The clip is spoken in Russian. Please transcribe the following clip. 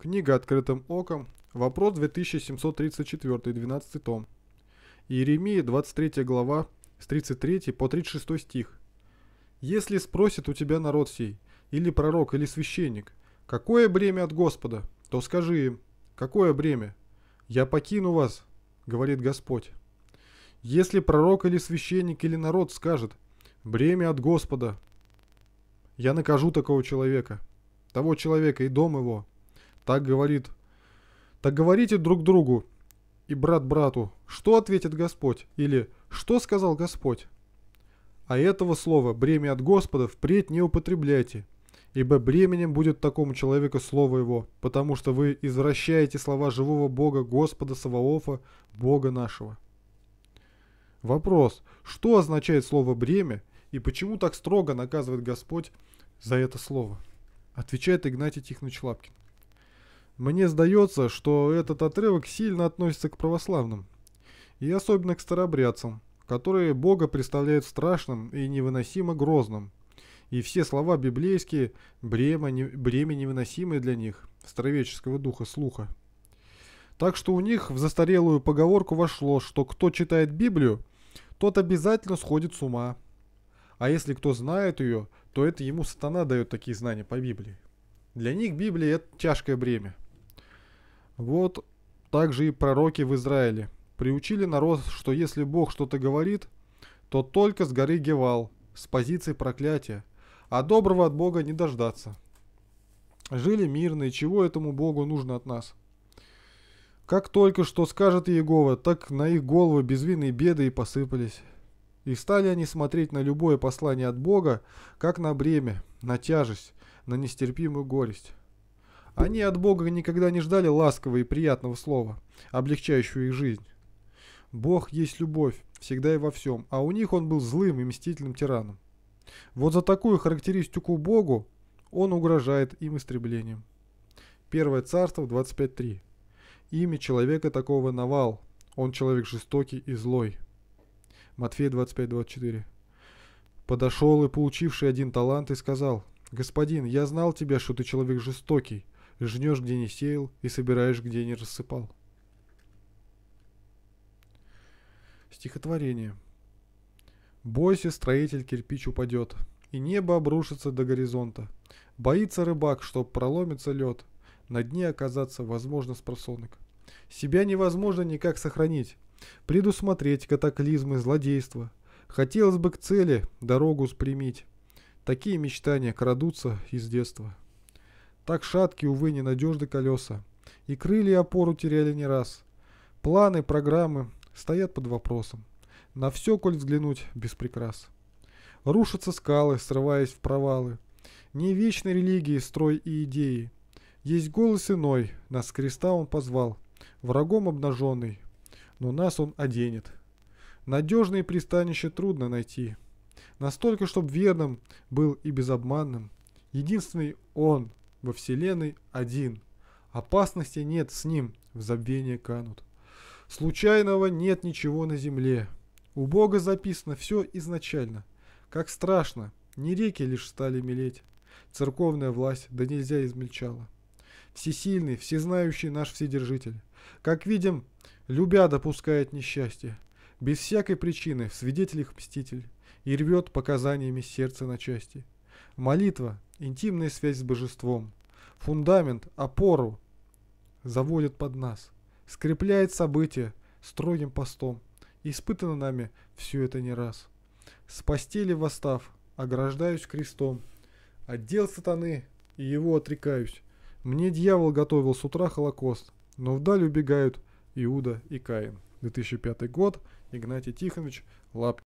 Книга «Открытым оком». Вопрос 2734, 12 том. Иеремия, 23 глава, с 33 по 36 стих. «Если спросит у тебя народ сей, или пророк, или священник, какое бремя от Господа, то скажи им, какое бремя? Я покину вас, говорит Господь. Если пророк или священник или народ скажет, бремя от Господа, я накажу такого человека, того человека и дом его, так говорит. Так говорите друг другу и брат брату, что ответит Господь? Или что сказал Господь? А этого слова «бремя от Господа» впредь не употребляйте, ибо бременем будет такому человеку слово его, потому что вы извращаете слова живого Бога, Господа Саваофа, Бога нашего. Вопрос, что означает слово «бремя» и почему так строго наказывает Господь за это слово? Отвечает Игнатий Тихонович Лапкин. Мне сдается, что этот отрывок сильно относится к православным, и особенно к старобрядцам, которые Бога представляют страшным и невыносимо грозным. И все слова библейские – бремя, не, бремя невыносимое для них, старовеческого духа слуха. Так что у них в застарелую поговорку вошло, что кто читает Библию, тот обязательно сходит с ума. А если кто знает ее, то это ему сатана дает такие знания по Библии. Для них Библия – это тяжкое бремя. Вот также и пророки в Израиле приучили народ, что если Бог что-то говорит, то только с горы Гевал, с позиции проклятия, а доброго от Бога не дождаться. Жили мирно, и чего этому Богу нужно от нас? Как только что скажет Иегова, так на их головы безвинные беды и посыпались. И стали они смотреть на любое послание от Бога, как на бремя, на тяжесть, на нестерпимую горесть. Они от Бога никогда не ждали ласкового и приятного слова, облегчающего их жизнь. Бог есть любовь, всегда и во всем, а у них он был злым и мстительным тираном. Вот за такую характеристику Богу он угрожает им истреблением. Первое царство 25.3. Имя человека такого Навал. Он человек жестокий и злой. Матфея 25.24. Подошел и получивший один талант и сказал, «Господин, я знал тебя, что ты человек жестокий, жнешь, где не сеял, и собираешь, где не рассыпал. Стихотворение. «Бойся, строитель, кирпич упадет, и небо обрушится до горизонта. Боится рыбак, что проломится лед, на дне оказаться возможно с просонок. Себя невозможно никак сохранить, предусмотреть катаклизмы, злодейства. Хотелось бы к цели дорогу спрямить. Такие мечтания крадутся из детства». Так шатки, увы, ненадежны колеса. И крылья и опору теряли не раз. Планы, программы стоят под вопросом. На все, коль взглянуть, без прикрас. Рушатся скалы, срываясь в провалы. Не вечной религии строй и идеи. Есть голос иной, нас креста он позвал, врагом обнаженный, но нас он оденет. Надежные пристанище трудно найти. Настолько, чтоб верным был и безобманным. Единственный он, во Вселенной один. Опасности нет с ним, в забвение канут. Случайного нет ничего на земле. У Бога записано все изначально. Как страшно, не реки лишь стали мелеть. Церковная власть да нельзя измельчала. Всесильный, всезнающий наш Вседержитель. Как видим, любя допускает несчастье. Без всякой причины в свидетелях мститель. И рвет показаниями сердце на части. Молитва – интимная связь с божеством. Фундамент, опору заводит под нас. Скрепляет события строгим постом. Испытано нами все это не раз. С постели восстав, ограждаюсь крестом. Отдел сатаны и его отрекаюсь. Мне дьявол готовил с утра Холокост, но вдаль убегают Иуда и Каин. 2005 год, Игнатий Тихонович, Лап.